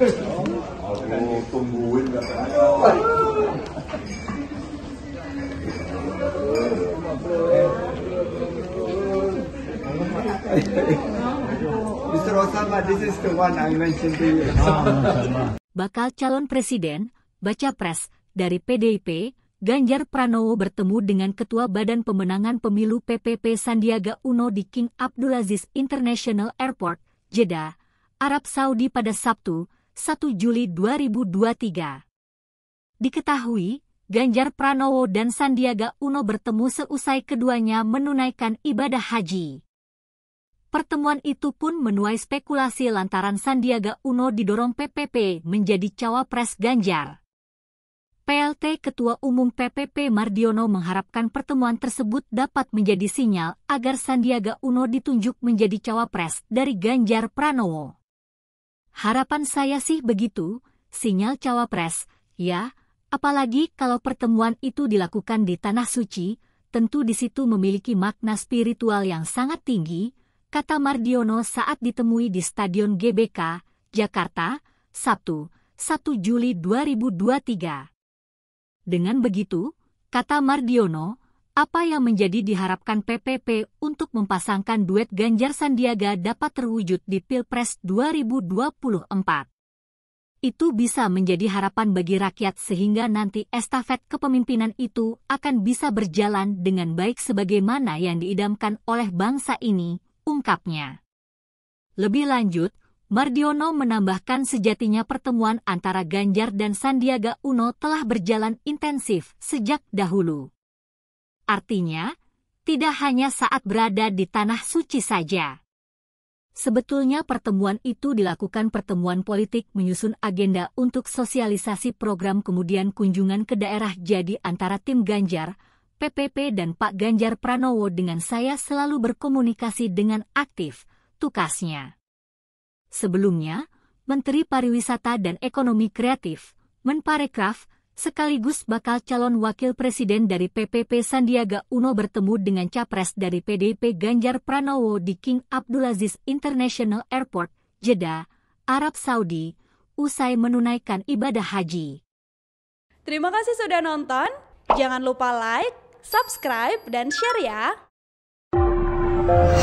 Aku tungguin Osama, this is the one I mentioned to you. Bakal calon presiden, baca pres, dari PDIP, Ganjar Pranowo bertemu dengan Ketua Badan Pemenangan Pemilu PPP Sandiaga Uno di King Abdulaziz International Airport, Jeddah, Arab Saudi pada Sabtu, 1 Juli 2023. Diketahui, Ganjar Pranowo dan Sandiaga Uno bertemu seusai keduanya menunaikan ibadah haji. Pertemuan itu pun menuai spekulasi lantaran Sandiaga Uno didorong PPP menjadi cawapres Ganjar. PLT Ketua Umum PPP Mardiono mengharapkan pertemuan tersebut dapat menjadi sinyal agar Sandiaga Uno ditunjuk menjadi cawapres dari Ganjar Pranowo. Harapan saya sih begitu, sinyal cawapres, ya, apalagi kalau pertemuan itu dilakukan di Tanah Suci, tentu di situ memiliki makna spiritual yang sangat tinggi, kata Mardiono saat ditemui di Stadion GBK, Jakarta, Sabtu, 1 Juli 2023. Dengan begitu, kata Mardiono, apa yang menjadi diharapkan PPP untuk mempasangkan duet Ganjar Sandiaga dapat terwujud di Pilpres 2024. Itu bisa menjadi harapan bagi rakyat sehingga nanti estafet kepemimpinan itu akan bisa berjalan dengan baik sebagaimana yang diidamkan oleh bangsa ini, ungkapnya. Lebih lanjut, Mardiono menambahkan sejatinya pertemuan antara Ganjar dan Sandiaga Uno telah berjalan intensif sejak dahulu. Artinya, tidak hanya saat berada di tanah suci saja. Sebetulnya pertemuan itu dilakukan pertemuan politik menyusun agenda untuk sosialisasi program kemudian kunjungan ke daerah jadi antara tim Ganjar, PPP dan Pak Ganjar Pranowo dengan saya selalu berkomunikasi dengan aktif, tukasnya. Sebelumnya, Menteri Pariwisata dan Ekonomi Kreatif, Menparekraf, sekaligus bakal calon wakil presiden dari PPP Sandiaga Uno bertemu dengan capres dari PDIP Ganjar Pranowo di King Abdulaziz International Airport, Jeddah, Arab Saudi, usai menunaikan ibadah haji. Terima kasih sudah nonton. Jangan lupa like, subscribe, dan share ya.